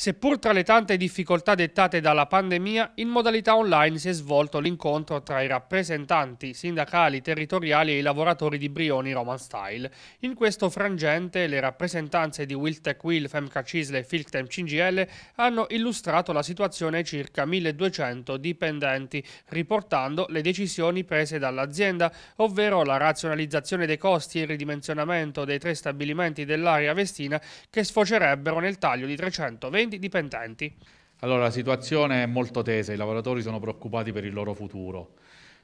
Seppur tra le tante difficoltà dettate dalla pandemia, in modalità online si è svolto l'incontro tra i rappresentanti sindacali, territoriali e i lavoratori di Brioni Roman Style. In questo frangente le rappresentanze di Wiltec Will, Femca Cisle e Filctem CGL hanno illustrato la situazione ai circa 1200 dipendenti, riportando le decisioni prese dall'azienda, ovvero la razionalizzazione dei costi e il ridimensionamento dei tre stabilimenti dell'area vestina che sfocerebbero nel taglio di 320 220 dipendenti. Allora la situazione è molto tesa, i lavoratori sono preoccupati per il loro futuro.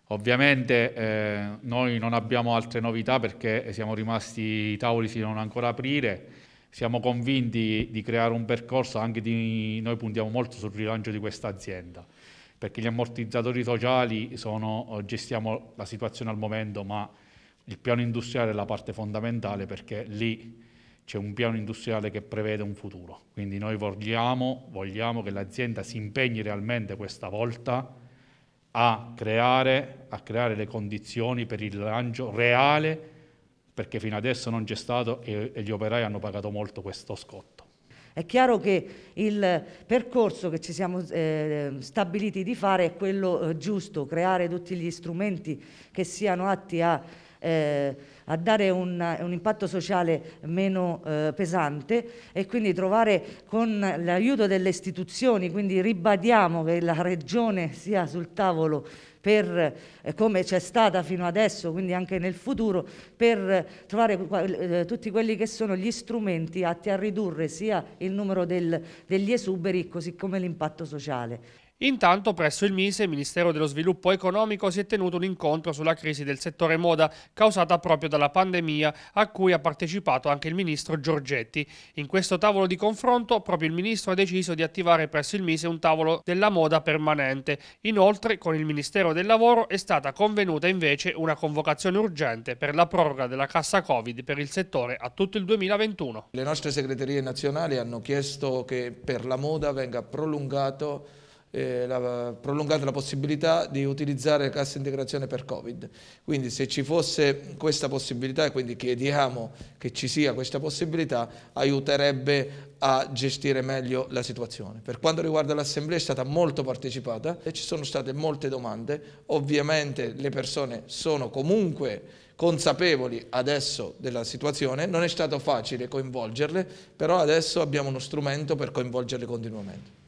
Ovviamente eh, noi non abbiamo altre novità perché siamo rimasti, i tavoli si devono ancora aprire, siamo convinti di creare un percorso, anche di, noi puntiamo molto sul rilancio di questa azienda, perché gli ammortizzatori sociali sono, eh, gestiamo la situazione al momento, ma il piano industriale è la parte fondamentale perché lì c'è un piano industriale che prevede un futuro. Quindi noi vogliamo, vogliamo che l'azienda si impegni realmente questa volta a creare, a creare, le condizioni per il rilancio reale, perché fino adesso non c'è stato e, e gli operai hanno pagato molto questo scotto. È chiaro che il percorso che ci siamo eh, stabiliti di fare è quello eh, giusto, creare tutti gli strumenti che siano atti a eh, a dare un, un, impatto sociale meno eh, pesante e quindi trovare con l'aiuto delle istituzioni, quindi ribadiamo che la Regione sia sul tavolo per, eh, come c'è stata fino adesso, quindi anche nel futuro, per trovare eh, tutti quelli che sono gli strumenti atti a ridurre sia il numero del, degli esuberi così come l'impatto sociale. Intanto presso il Mise, Ministero dello Sviluppo Economico, si è tenuto un incontro sulla crisi del settore moda causata proprio dalla pandemia a cui ha partecipato anche il Ministro Giorgetti. In questo tavolo di confronto proprio il Ministro ha deciso di attivare presso il Mise un tavolo della moda permanente. Inoltre con il Ministero del Lavoro è stata convenuta invece una convocazione urgente per la proroga della cassa Covid per il settore a tutto il 2021. Le nostre segreterie nazionali hanno chiesto che per la moda venga prolungato eh, la, prolungata la possibilità di utilizzare cassa integrazione per Covid. Quindi se ci fosse questa possibilità, e quindi chiediamo che ci sia questa possibilità, aiuterebbe a gestire meglio la situazione. Per quanto riguarda l'assemblea è stata molto partecipata e ci sono state molte domande, ovviamente le persone sono comunque consapevoli adesso della situazione, non è stato facile coinvolgerle, però adesso abbiamo uno strumento per coinvolgerle continuamente.